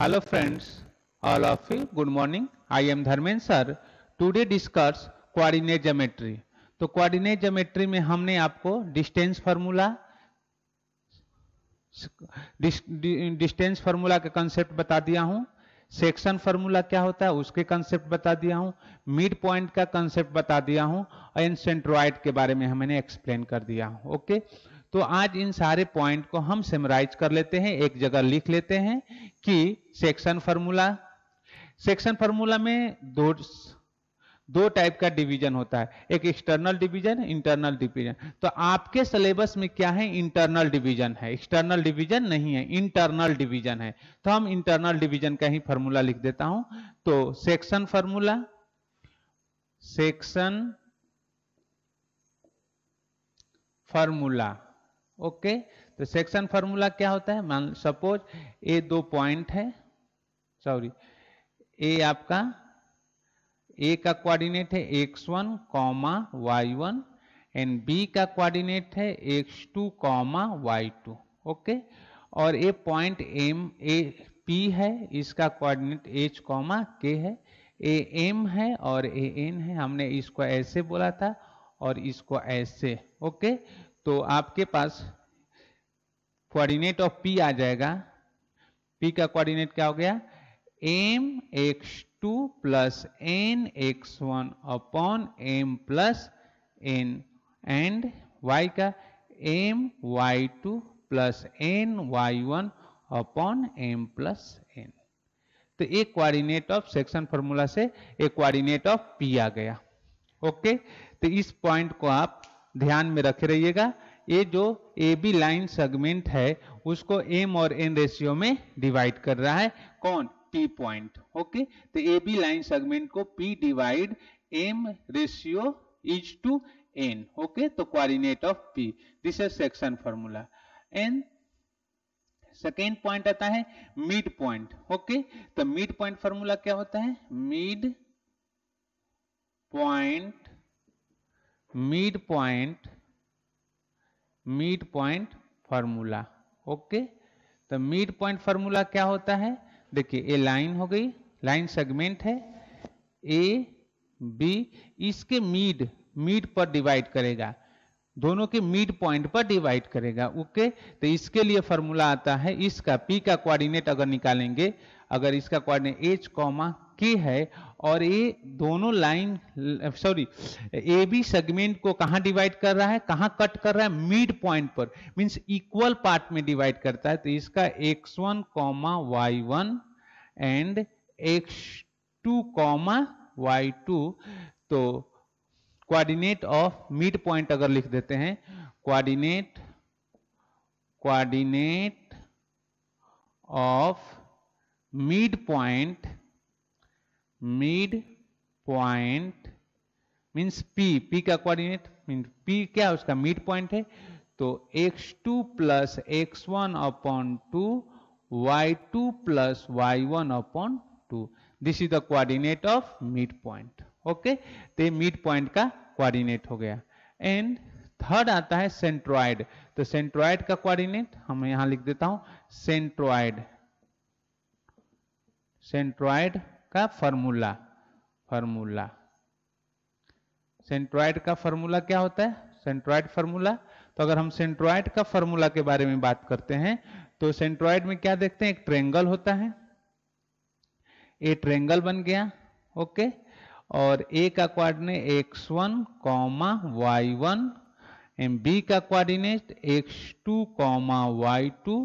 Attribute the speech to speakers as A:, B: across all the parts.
A: Hello friends all of you good morning I am Dharmendra sir today discuss coordinate geometry. तो coordinate geometry में हमने आपको distance formula distance formula का concept बता दिया हूं सेक्शन फार्मूला क्या होता है उसके कंसेप्ट बता दिया हूं मिड पॉइंट का कंसेप्ट बता दिया हूं एंड सेंट्रोइड के बारे में हमने एक्सप्लेन कर दिया हूं ओके okay? तो आज इन सारे पॉइंट को हम सेमराइज कर लेते हैं एक जगह लिख लेते हैं कि सेक्शन फार्मूला सेक्शन फार्मूला में दो दो टाइप का डिवीजन होता है एक एक्सटर्नल डिवीजन इंटरनल डिवीजन तो आपके सिलेबस में क्या है इंटरनल डिवीजन है एक्सटर्नल डिवीजन नहीं है इंटरनल डिवीजन है तो हम इंटरनल डिवीजन का ही फार्मूला लिख देता हूं तो section formula section formula okay तो सेक्शन फार्मूला क्या होता है मान सपोज ए दो पॉइंट है सॉरी ए आपका ए का कोऑर्डिनेट है x one comma Y one and B का कोऑर्डिनेट है X two comma Y two okay और A point M A P है इसका कोऑर्डिनेट एच कॉमा के है ए एम है और ए एन है हमने इसको ऐसे बोला था और इसको ऐसे ओके okay? तो आपके पास कोऑर्डिनेट ऑफ पी आ जाएगा पी का कोऑर्डिनेट क्या हो गया M x two plus N x one upon M plus N and Y का M Y two plus N Y one upon M plus N तो एक कोऑर्डिनेट ऑफ सेक्शन फॉर्मूला से एक कोऑर्डिनेट ऑफ पी आ गया okay तो इस point को आप ध्यान में रखे रहिएगा ये जो ए बी लाइन सेगमेंट है उसको एम और एन रेशियो में डिवाइड कर रहा है कौन पी पॉइंट ओके तो ए बी लाइन सेगमेंट को P divide M ratio is to N okay तो coordinate of P this is section formula and second point आता है मिड पॉइंट ओके तो मिड पॉइंट फॉर्मूला क्या होता है mid point mid point mid point formula okay तो mid point formula क्या होता है देखिए ए लाइन हो गई लाइन सेगमेंट है ए बी इसके मिड मिड पर डिवाइड करेगा दोनों के मिड पॉइंट पर डिवाइड करेगा ओके तो इसके लिए फॉर्मूला आता है इसका पी का कोऑर्डिनेट अगर निकालेंगे अगर इसका कोऑर्डिनेट एच कॉमा की है और ये दोनों line sorry A B segment को कहा डिवाइड कर रहा है कहां कट कर रहा है मिड पॉइंट पर मींस इक्वल पार्ट में डिवाइड करता है तो इसका X one comma Y one and x two comma Y two तो क्वाडिनेट ऑफ मिड पॉइंट अगर लिख देते हैं coordinate coordinate of mid point mid point means P P का कोऑर्डिनेट मीन पी क्या उसका मिड पॉइंट है तो x2 two plus X one upon two Y two plus Y one upon to this is the coordinate of mid point okay तो mid point का coordinate हो गया and third आता है सेंट्रॉइड तो सेंट्रॉइड का कोऑर्डिनेट हम यहां लिख देता हूं सेंट्रॉइड सेंट्रॉइड का फॉर्मूला फॉर्मूला सेंट्रॉइड का फॉर्मूला क्या होता है सेंट्रॉइड फॉर्मूला तो अगर हम सेंट्रॉइड का फॉर्मूला के बारे में बात करते हैं तो सेंट्रॉइड में क्या देखते हैं एक ट्रेंगल होता है ए ट्रेंगल बन गया ओके और ए का coordinate X one comma Y one and B का coordinate X two comma Y two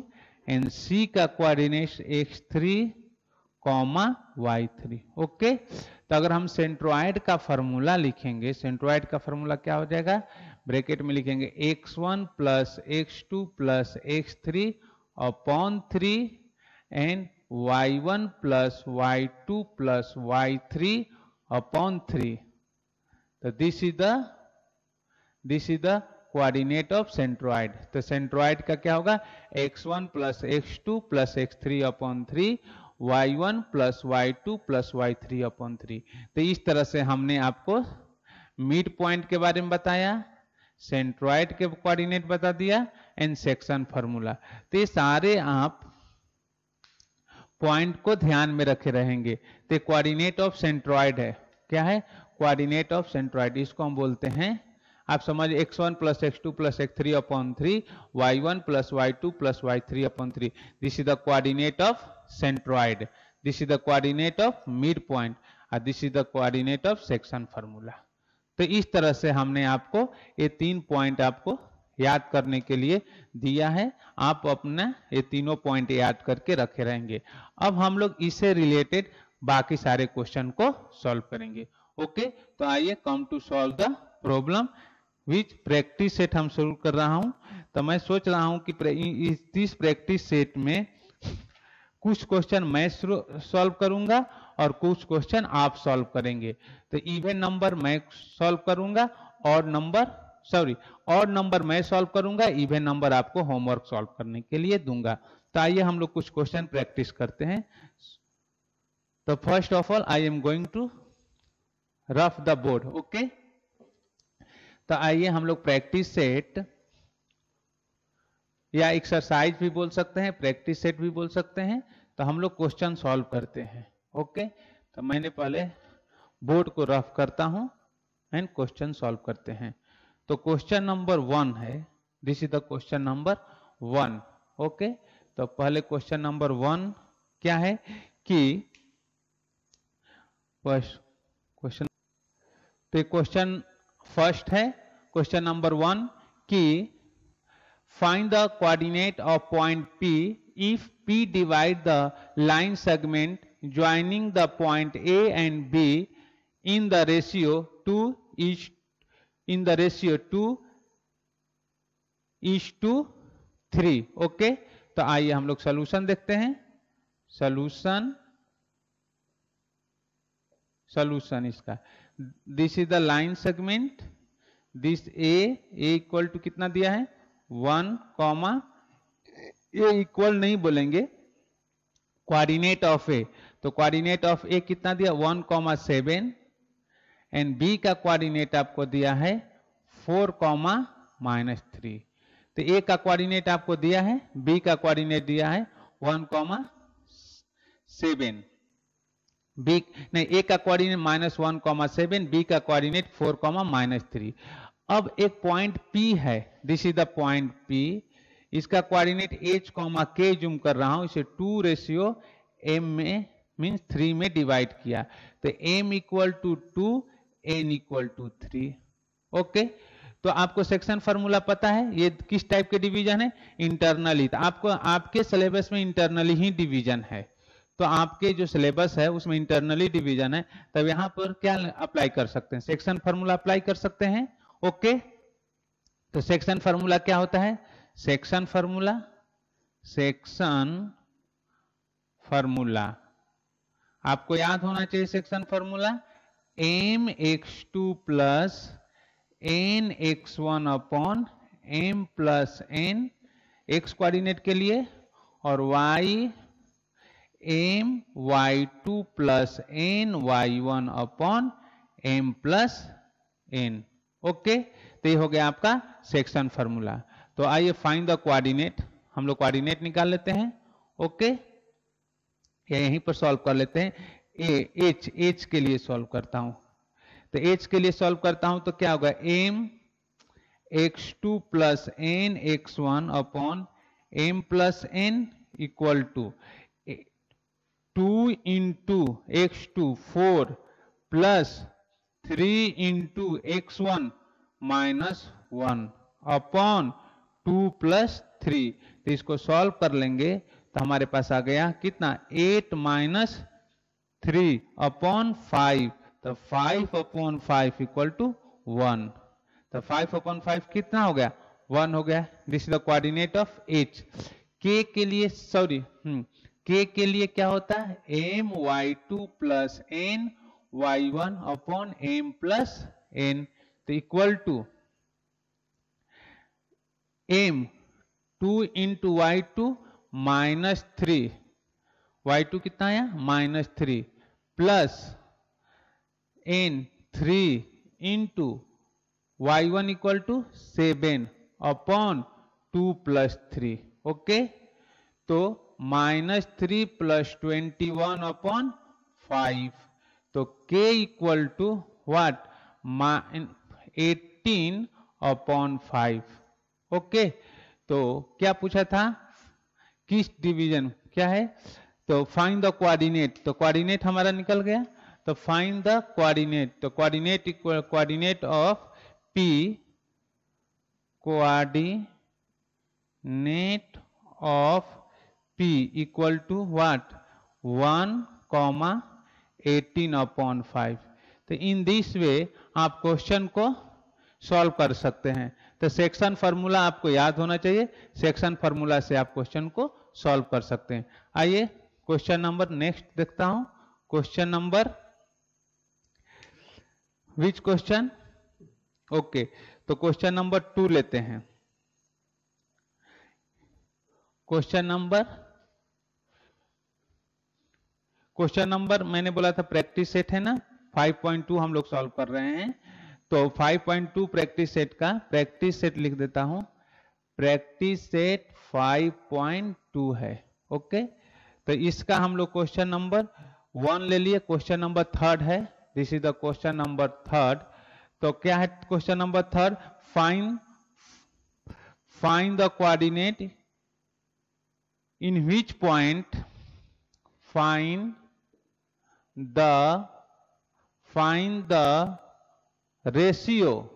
A: and C का coordinate X three comma Y three okay तो अगर हम सेंट्रोइड का फॉर्मूला लिखेंगे सेंट्रोइड का फॉर्मूला क्या हो जाएगा ब्रैकेट में लिखेंगे X one plus x two plus x three upon three and Y one plus Y two plus Y three upon three तो this is the this is the coordinate of centroid तो centroid का क्या होगा x one plus x two plus x three upon three Y one plus Y two plus Y three upon three तो इस तरह से हमने आपको मिड पॉइंट के बारे में बताया सेंट्रॉइड के कोऑर्डिनेट बता दिया एंड सेक्शन फॉर्मूला तो ये सारे आप पॉइंट को ध्यान में रखे रहेंगे तो कोऑर्डिनेट ऑफ सेंट्रॉइड है क्या है कोऑर्डिनेट ऑफ सेंट्रॉइड इसको हम बोलते हैं आप समझ X one plus x two plus x three upon three Y one plus Y two plus Y three upon three this is the coordinate of centroid this is the coordinate of mid point और this is the coordinate of section formula तो इस तरह से हमने आपको ये तीन point आपको याद करने के लिए दिया है आप अपना ये तीनों पॉइंट याद करके रखे रहेंगे अब हम लोग इससे रिलेटेड बाकी सारे क्वेश्चन को सॉल्व करेंगे ओके तो आइए come to solve the problem which practice set हम शुरू कर रहा हूं तो मैं सोच रहा हूं कि इस प्रैक्टिस सेट में कुछ क्वेश्चन मैं सॉल्व करूंगा और कुछ क्वेश्चन आप सॉल्व करेंगे तो इवन नंबर मैं सॉल्व करूंगा odd number sorry odd number मैं सॉल्व करूंगा इवन नंबर आपको होमवर्क सॉल्व करने के लिए दूंगा तो आइए हम लोग कुछ क्वेश्चन प्रैक्टिस करते हैं तो first of all I am going to rough the board okay तो आइए हम लोग प्रैक्टिस सेट या एक्सरसाइज भी बोल सकते हैं प्रैक्टिस सेट भी बोल सकते हैं तो हम लोग क्वेश्चन सॉल्व करते हैं ओके तो मैंने पहले बोर्ड को रफ करता हूं एंड क्वेश्चन सॉल्व करते हैं तो क्वेश्चन नंबर वन है this is the question number one okay तो पहले क्वेश्चन नंबर वन क्या है कि क्वेश्चन तो क्वेश्चन फर्स्ट है क्वेश्चन नंबर वन की find the coordinate of point P if P divide the line segment joining the point A and B in the ratio two is in the ratio two is to three okay तो आइए हम लोग solution देखते हैं solution solution इसका this is the line segment this A A equal to कितना दिया है वन कॉमा ए इक्वल नहीं बोलेंगे क्वारिनेट ऑफ ए तो क्वारिनेट ऑफ ए कितना दिया one comma seven and B का क्वारिनेट आपको दिया है फोर कॉमा माइनस थ्री तो ए का क्वारिनेट आपको दिया है बी का क्वारिनेट दिया है वन कॉमा सेवन बी नहीं ए का coordinate minus one comma seven B का coordinate four comma minus three अब एक पॉइंट पी है this is the point P इसका coordinate H comma k zoom कर रहा हूं इसे टू रेशियो एम में मीन्स थ्री में डिवाइड किया तो m equal to two n equal to three okay तो आपको सेक्शन फार्मूला पता है ये किस टाइप के डिवीजन है इंटरनली तो आपको आपके सिलेबस में इंटरनली ही डिवीजन है तो आपके जो सिलेबस है उसमें इंटरनली डिवीजन है तब यहां पर क्या अप्लाई कर सकते हैं सेक्शन फॉर्मूला अप्लाई कर सकते हैं ओके तो सेक्शन फॉर्मूला क्या होता है सेक्शन फॉर्मूला सेक्शन फॉर्मूला आपको याद होना चाहिए section formula m x two plus N x one upon M plus N x coordinate के लिए और y m Y two plus N Y one upon M plus n okay तो ये हो गया आपका सेक्शन फार्मूला तो आइए फाइंड द कोऑर्डिनेट हम लोग कोऑर्डिनेट निकाल लेते हैं ओके या यहीं पर सॉल्व कर लेते हैं ए एच एच के लिए सॉल्व करता हूं तो एच के लिए सॉल्व करता हूं तो क्या होगा m x two plus N x one upon M plus n equal to two into x two four plus three into x one minus one upon two plus three तो इसको solve कर लेंगे तो हमारे पास आ गया कितना eight minus three upon five तो five upon five equal to one तो फाइव अपॉन फाइव कितना हो गया वन हो गया this is the coordinate of h k के लिए सॉरी के के लिए क्या होता है m Y two plus N Y one upon M plus N तो equal to m two into y two minus three y two कितना आया minus three plus n three into y one equal to seven upon two plus three okay तो minus three plus twenty one upon five तो k equal to what eighteen upon five okay तो क्या पूछा था किस division क्या है तो फाइंड द क्वारिनेट तो क्वारिनेट हमारा निकल गया तो फाइंड द क्वारिनेट तो coordinate equal coordinate of p coordinate of P equal to what? One comma eighteen upon five तो इन दिस वे आप क्वेश्चन को सॉल्व कर सकते हैं तो सेक्शन फार्मूला आपको याद होना चाहिए सेक्शन फार्मूला से आप क्वेश्चन को सॉल्व कर सकते हैं आइए क्वेश्चन नंबर नेक्स्ट देखता हूं question number which question okay तो क्वेश्चन नंबर टू लेते हैं क्वेश्चन नंबर क्वेश्चन नंबर मैंने बोला था प्रैक्टिस सेट है ना 5.2 हम लोग सॉल्व कर रहे हैं तो 5.2 प्रैक्टिस सेट का प्रैक्टिस सेट लिख देता हूं प्रैक्टिस सेट 5.2 है ओके तो इसका हम लोग क्वेश्चन नंबर वन ले लिए क्वेश्चन नंबर थर्ड है this is the question number third तो क्या है question number third fine fine the coordinate in which point fine the find the ratio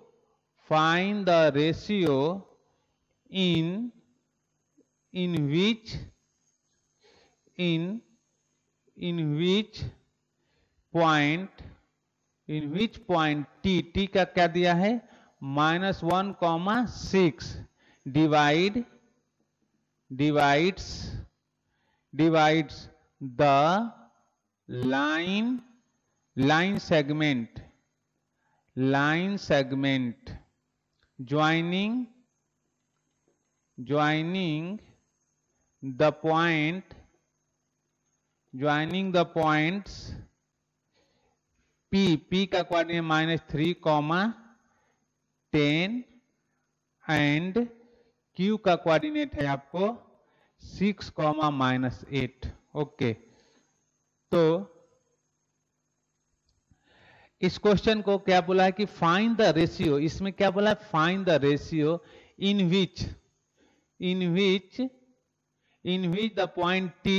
A: find the ratio in in which in in which point in which point T T का क्या दिया है minus one comma six divide divides divides the line line segment line segment joining joining the point joining the points P P का coordinate minus three comma ten and Q का coordinate है आपको six comma minus eight okay तो इस question को क्या बोला है कि फाइंड द रेशियो इसमें क्या बोला है find the ratio in which in which in which the point T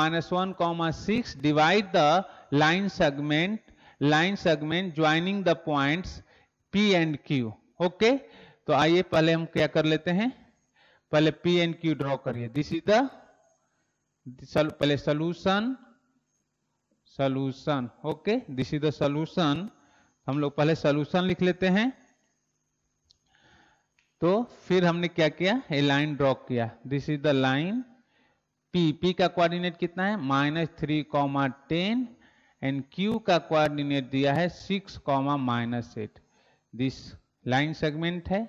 A: minus one comma six divide the line segment line segment joining the points P and Q okay तो आइए पहले हम क्या कर लेते हैं पहले पी एंड क्यू ड्रॉ करिए दिस इज द पहले solution solution okay this is the solution हम लोग पहले सोलूशन लिख लेते हैं तो फिर हमने क्या किया ए लाइन ड्रॉ किया this is the line P P का कोऑर्डिनेट कितना है minus three comma ten and Q का कोऑर्डिनेट दिया है six comma minus eight this line segment है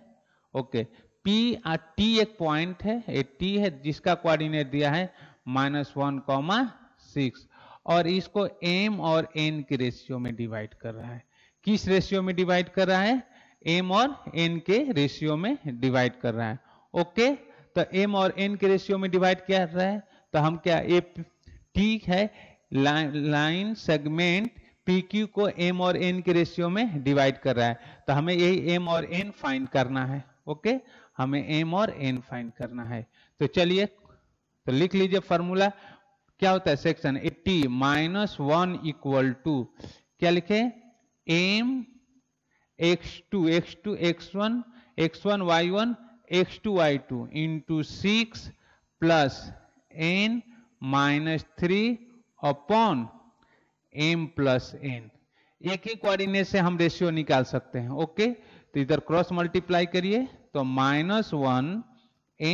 A: ओके पी आ टी एक पॉइंट है ए टी है जिसका कोऑर्डिनेट दिया है माइनस वन कॉमा सिक्स और इसको एम और एन के रेशियो में डिवाइड कर रहा है किस रेशियो में डिवाइड कर रहा है एम और एन के रेशियो में डिवाइड कर रहा है ओके तो एम और एन के रेशियो में डिवाइड क्या रहा है तो हम क्या ए ठीक है लाइन सेगमेंट पी क्यू को एम और एन के रेशियो में डिवाइड कर रहा है तो हमें यही एम और एन फाइंड करना है ओके हमें एम और एन फाइंड करना है तो चलिए तो लिख लीजिए फॉर्मूला क्या होता है section 80 minus one equal to क्या लिखे m x two x two x one x one y one x two Y two into six plus n minus three upon M plus n एक ही coordinate से हम ratio निकाल सकते हैं okay तो इधर क्रॉस मल्टीप्लाई करिए तो minus one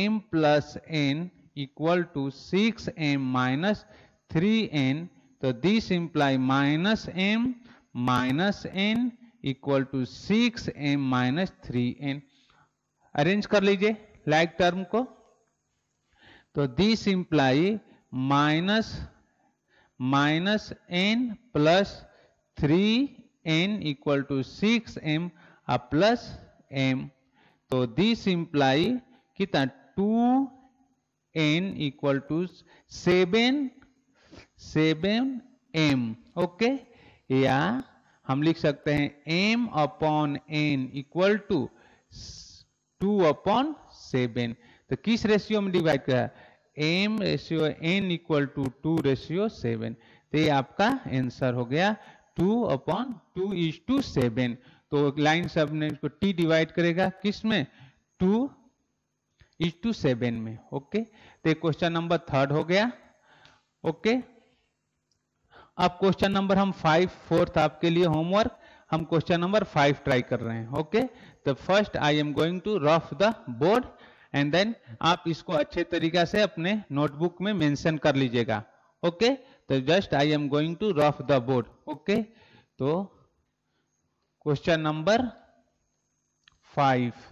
A: m plus n equal to 6m minus 3n so this imply minus m minus n equal to 6m minus 3n arrange कर लीजिए लाइक टर्म को तो this imply minus minus n plus three n equal to six m plus m तो this imply कितना two n equal to 7 7 m okay या हम लिख सकते हैं m upon n equal to two upon seven तो किस रेशियो में डिवाइड कर m ratio n equal to two ratio seven तो ये आपका आंसर हो गया to upon two is to seven तो लाइन सब ने इसको t डिवाइड करेगा किस में टू इज टू सेवन में ओके तो क्वेश्चन नंबर थर्ड हो गया ओके अब क्वेश्चन नंबर हम फाइव फोर्थ आपके लिए होमवर्क हम क्वेश्चन नंबर फाइव ट्राई कर रहे हैं ओके तो first I am going to rough the board and then आप इसको अच्छे तरीका से अपने नोटबुक में मेंशन कर लीजिएगा ओके तो just I am going to rough the board okay तो question number five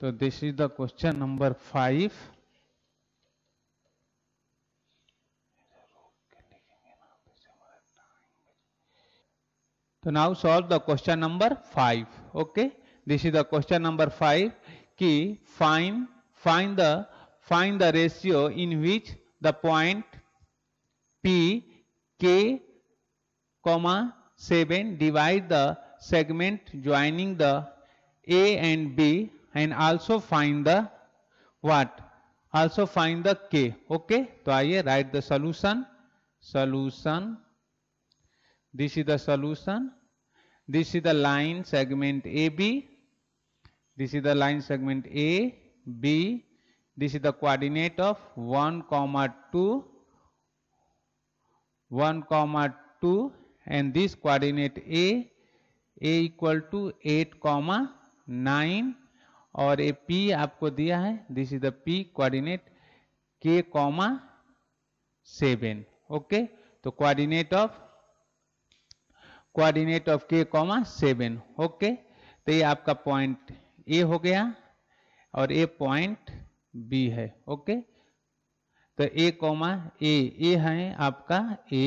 A: So this is the question number 5. So now solve the question number 5. Okay. This is the question number 5. Key find find the find the ratio in which the point P K comma 7 divide the segment joining the A and B and also find the what also find the k okay So i write the solution solution this is the solution this is the line segment AB this is the line segment A B this is the coordinate of 1 comma 2 1 comma 2 and this coordinate A A equal to 8 comma 9 और ये P आपको दिया है this is the P coordinate K comma seven okay तो coordinate of coordinate of K comma seven okay तो ये आपका point A हो गया और ए पॉइंट बी है ओके तो ए कॉमा ए ए है आपका ए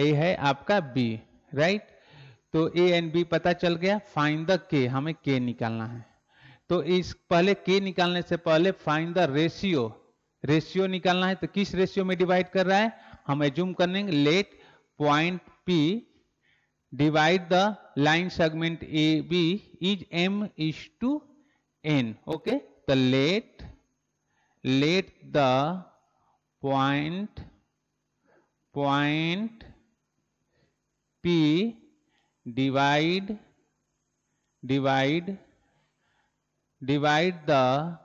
A: ए है आपका बी राइट तो ए एंड बी पता चल गया फाइन द के हमें के निकालना है तो इस पहले के निकालने से पहले फाइन द रेशियो रेशियो निकालना है तो किस रेशियो में डिवाइड कर रहा है हम एज्यूम कर लेंगे let point P divide the line segment A B is m is to N okay तो let let the point point P divide divide divide the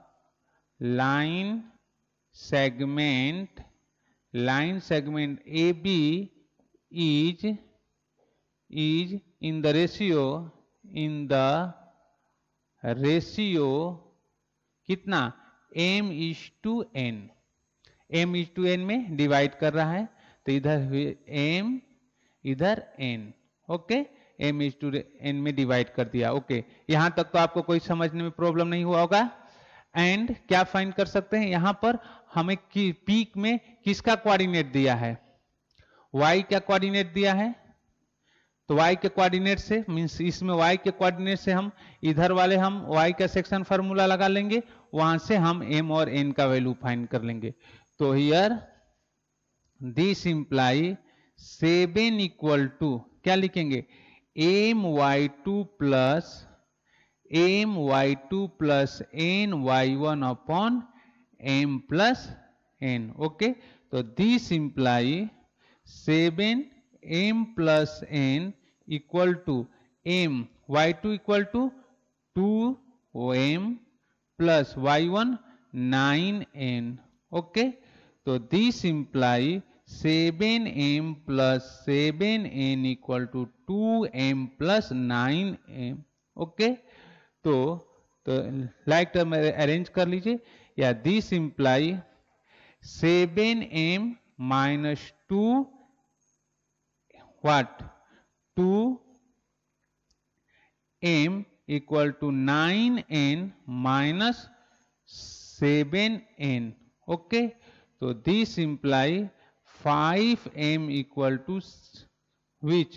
A: line segment line segment A B is is in the ratio in the ratio कितना m is to n m is to n में divide कर रहा है तो इधर m इधर n okay okay? M is to n में divide कर दिया ओके यहां तक तो आपको कोई समझने में प्रॉब्लम नहीं हुआ होगा एंड क्या फाइंड कर सकते हैं यहां पर हमें पीक में किसका कोऑर्डिनेट दिया है वाई का कोऑर्डिनेट दिया है तो y के कोऑर्डिनेट से मीन्स इसमें y के कोऑर्डिनेट से हम इधर वाले हम y का सेक्शन फार्मूला लगा लेंगे वहां से हम m और n का वैल्यू फाइंड कर लेंगे तो here this imply seven equal to क्या लिखेंगे my2 plus my2 plus ny1 upon m plus n. Okay. So this imply 7 m plus n equal to m y2 equal to 2 m plus y1 9 n. Okay. So this imply seven m plus seven n equal to two m plus nine m okay तो, तो like term arrange कर लीजिए या this imply seven m minus two what two m equal to nine n minus seven n okay तो this imply 5m equal to which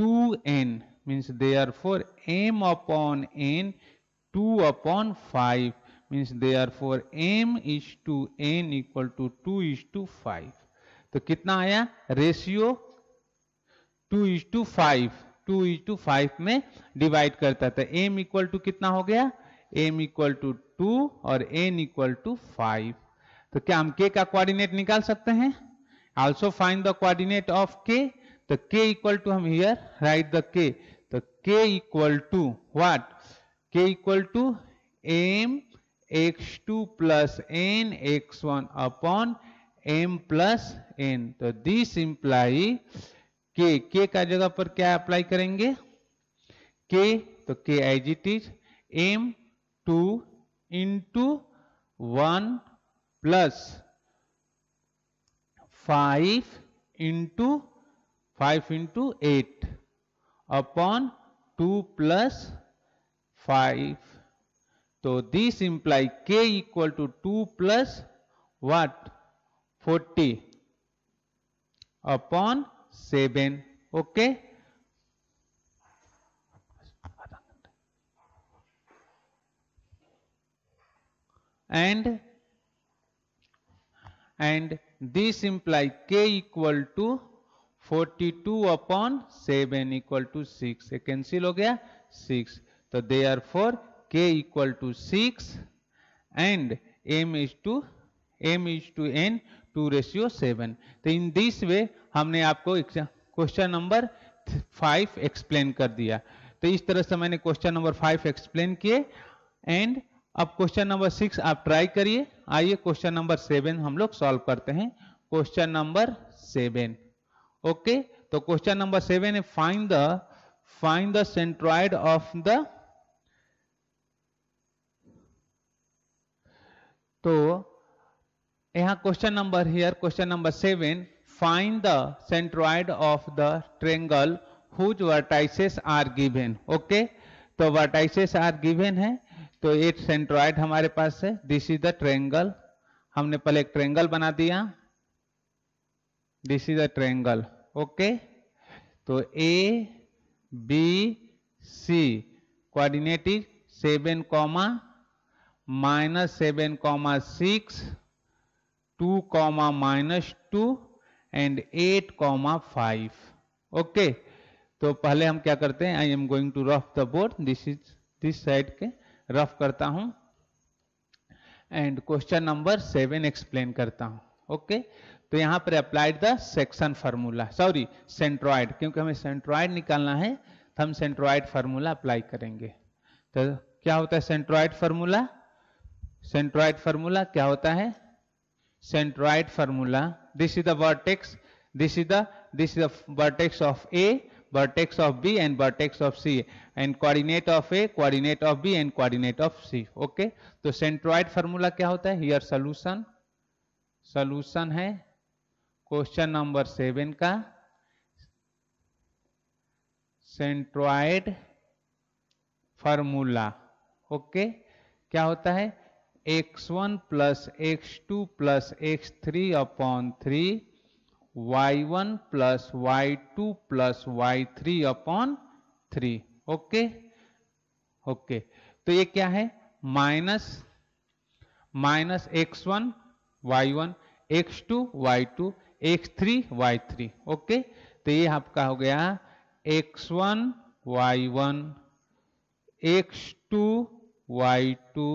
A: 2n means therefore m upon n 2 upon 5 means therefore m is to n equal to 2 is to 5 तो कितना आया ratio 2 is to five two is to five में divide करता था m equal to कितना हो गया m equal to two और एन इक्वल टू फाइव तो क्या हम के का कोऑर्डिनेट निकाल सकते हैं also find the coordinate of k तो के इक्वल टू हम हियर राइट द के तो के equal to what k equal to m x two plus N x one upon M plus N तो दिस इंप्लाई के के का जगह पर क्या अप्लाई करेंगे के तो k as it is m two into one plus 5 into 5 into 8 upon 2 plus 5. So this implies k equal to 2 plus what? 40 upon 7. Okay. And and this implies k equal to 42 upon 7 equal to 6 ये cancel हो गया 6 तो they are four के equal to six and m is to m is to n 2 ratio 7 तो in this वे हमने आपको question number 5 explain कर दिया तो इस तरह से मैंने क्वेश्चन नंबर 5 एक्सप्लेन किए एंड अब क्वेश्चन नंबर 6 आप ट्राई करिए आइए क्वेश्चन नंबर सेवन हम लोग सॉल्व करते हैं क्वेश्चन नंबर सेवन ओके तो क्वेश्चन नंबर सेवन है find the find the centroid of the तो यहां question number here question number seven find the centroid of the triangle whose vertices are given okay तो vertices are given है तो एक centroid हमारे पास है this is the triangle हमने पहले एक ट्रेंगल बना दिया this is the triangle okay तो A B C coordinate is seven comma minus seven comma six two comma minus two and eight comma five okay तो पहले हम क्या करते हैं I am going to rough the board this is this side के rough करता हूं एंड क्वेश्चन नंबर सेवन एक्सप्लेन करता हूं ओके okay? तो यहां पर applied the section formula sorry centroid क्योंकि हमें सेंट्रॉइड निकालना है तो हम सेंट्रॉइड फार्मूला अप्लाई करेंगे तो क्या होता है सेंट्रॉइड फार्मूला सेंट्रॉइड फार्मूला क्या होता है centroid formula this is the vertex this is the this is the vertex of A vertex of B and vertex of C and coordinate of A, coordinate of B and coordinate of C. Okay तो centroid formula क्या होता है here solution solution है question number seven का centroid formula okay क्या होता है x1 one plus x two plus x three upon three Y one plus Y two plus Y three upon three okay okay तो ये क्या है minus minus x one y one x two Y two x three y three okay तो ये आपका हो गया x one y one x two Y two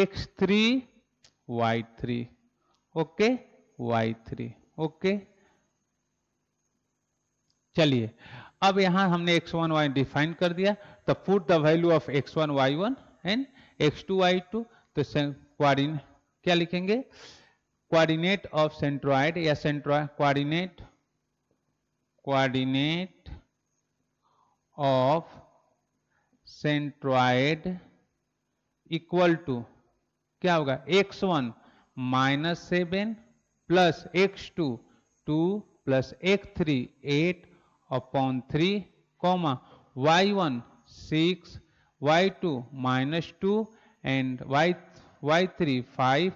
A: x three y three okay y three okay चलिए अब यहां हमने x one Y define कर दिया तो put the value of x one y one and x two Y two तो क्या लिखेंगे क्वारिनेट ऑफ सेंट्रॉइड या centroid coordinate coordinate of centroid equal to क्या होगा x one minus seven plus x two two plus x three eight upon three comma Y one six y two minus two and y y three five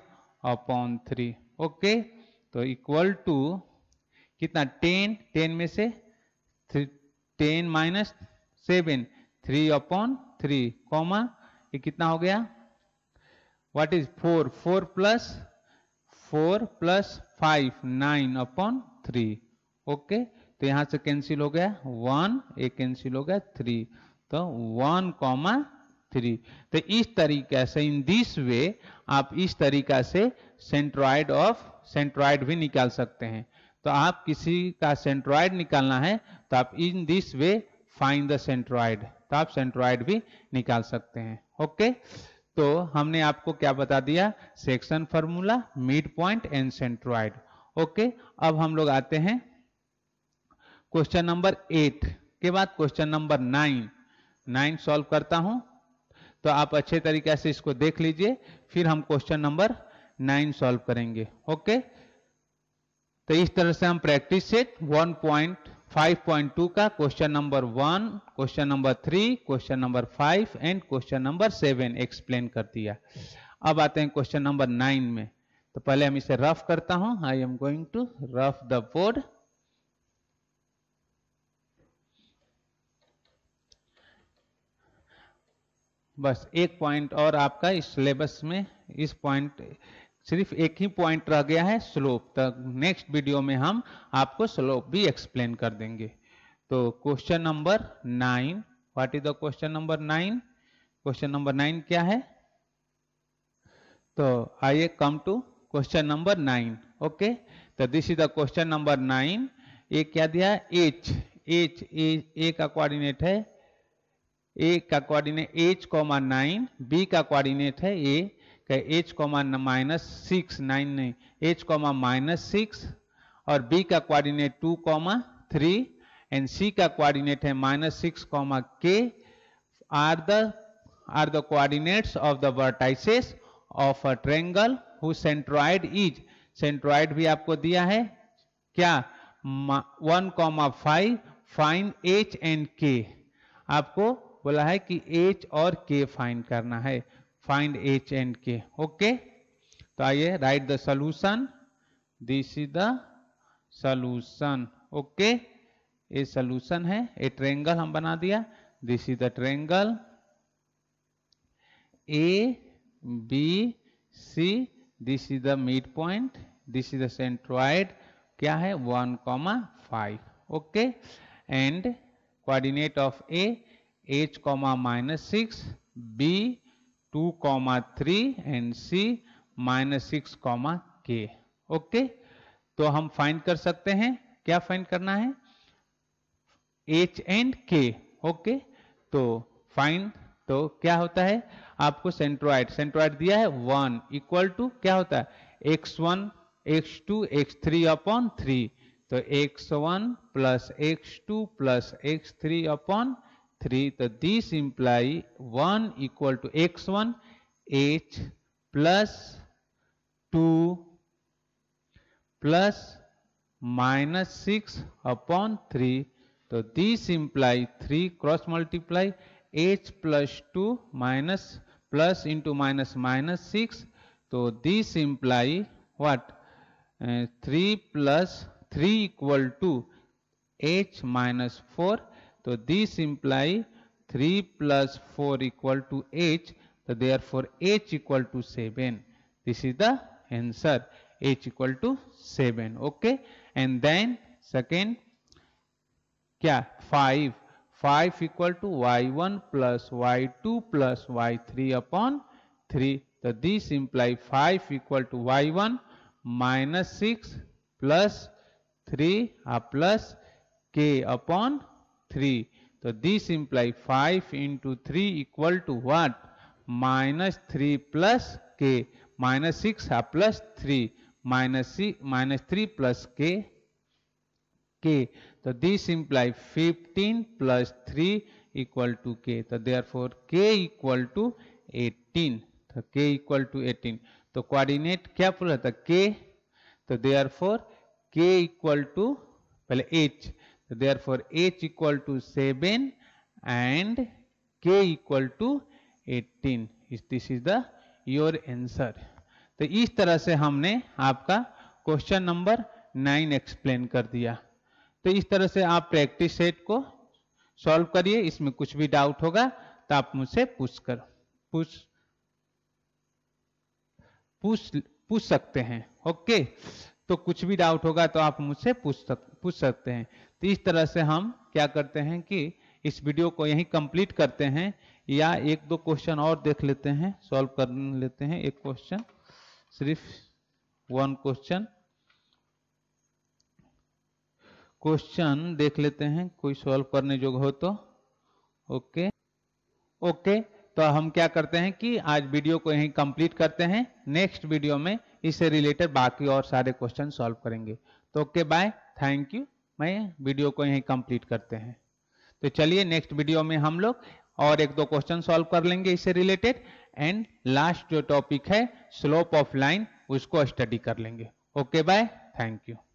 A: upon three okay तो equal to कितना ten ten में से three ten minus seven three upon three comma ये कितना हो गया what is four four plus four plus five nine upon three okay तो यहां से कैंसिल हो गया वन ये कैंसिल हो गया थ्री तो वन कॉमा थ्री तो इस तरीके से इन दिस वे आप इस तरीका से सेंट्रॉइड ऑफ सेंट्रॉइड भी निकाल सकते हैं तो आप किसी का सेंट्रॉइड निकालना है तो आप in this way find the centroid तो आप सेंट्रॉइड भी निकाल सकते हैं ओके okay? तो हमने आपको क्या बता दिया section formula mid point and centroid okay अब हम लोग आते हैं क्वेश्चन नंबर एट के बाद question number nine nine solve करता हूं तो आप अच्छे तरीके से इसको देख लीजिए फिर हम क्वेश्चन नंबर नाइन सॉल्व करेंगे ओके तो इस तरह से हम प्रैक्टिस सेट वन पॉइंट 5.2 का question number one question number three question number five and question number seven explain कर दिया अब आते हैं क्वेश्चन नंबर नाइन में तो पहले हम इसे रफ करता हूं I am going to rough the board बस एक पॉइंट और आपका इस सिलेबस में इस पॉइंट सिर्फ एक ही पॉइंट रह गया है स्लोप तक नेक्स्ट वीडियो में हम आपको स्लोप भी एक्सप्लेन कर देंगे तो question number nine what is the question number nine question number nine क्या है तो आइए come to question number nine okay तो this is the question number nine ये क्या दिया एच एच ए का कोऑर्डिनेट है ए का coordinate H comma nine B का कोऑर्डिनेट है ए कि H comma minus six nine नहीं एच कॉमा माइनस सिक्स और बी का coordinate two comma three and C का कोऑर्डिनेट है minus six comma K are the are the coordinates of the vertices of a triangle who centroid is centroid भी आपको दिया है क्या one comma five find H and K आपको बोला है कि एच और के फाइन करना है find H and K okay तो आइए write the solution this is the solution okay ये सोल्यूशन है ए ट्रेंगल हम बना दिया this is the triangle A B C this is the mid point this is the centroid क्या है one comma five okay and coordinate of A H comma minus six B two comma three and C minus six comma K okay तो हम find कर सकते हैं क्या find करना है एच एंड के ओके तो फाइंड तो क्या होता है आपको सेंट्रोइड सेंट्रोइड दिया है वन इक्वल टू क्या होता है x one x two x three upon three तो x one plus x two plus x three upon three तो this these one equal to x one H plus two plus minus six upon three तो this imply three cross multiply H plus two minus plus into minus minus six तो this imply what three plus three equal to H minus four So these imply 3 plus 4 equal to h. So therefore h equal to 7. This is the answer. h equal to 7. Okay. And then second. Kya? 5. 5 equal to y1 plus y2 plus y3 upon 3. So these imply 5 equal to y1 minus 6 plus 3 uh, plus k upon three तो this imply five into three equal to what minus three plus K minus six हा plus three minus C minus three plus K K तो this imply fifteen plus three equal to K तो therefore के equal to eighteen तो के equal to eighteen तो coordinate क्या पूरा था के तो देयर फोर के इक्वल टू पहले H therefore h equal to 7 and k equal to 18 this is the your answer तो इस तरह से हमने आपका क्वेश्चन नंबर नाइन एक्सप्लेन कर दिया तो इस तरह से आप प्रैक्टिस सेट को सॉल्व करिए इसमें कुछ भी डाउट होगा तो आप मुझसे पूछ कर पूछ पूछ पूछ सकते हैं ओके तो कुछ भी डाउट होगा तो आप मुझसे पूछ सक पूछ सकते हैं तो इस तरह से हम क्या करते हैं कि इस वीडियो को यहीं कंप्लीट करते हैं या एक दो क्वेश्चन और देख लेते हैं सॉल्व कर लेते हैं एक क्वेश्चन सिर्फ वन क्वेश्चन क्वेश्चन देख लेते हैं कोई सॉल्व करने योग्य हो तो ओके ओके तो हम क्या करते हैं कि आज वीडियो को यहीं कंप्लीट करते हैं नेक्स्ट वीडियो में इससे रिलेटेड बाकी और सारे क्वेश्चन सॉल्व करेंगे तो ओके बाय थैंक यू मैं वीडियो को यहीं कंप्लीट करते हैं तो चलिए नेक्स्ट वीडियो में हम लोग और एक दो क्वेश्चन सॉल्व कर लेंगे इससे रिलेटेड एंड लास्ट जो टॉपिक है स्लोप ऑफ लाइन उसको स्टडी कर लेंगे ओके बाय थैंक यू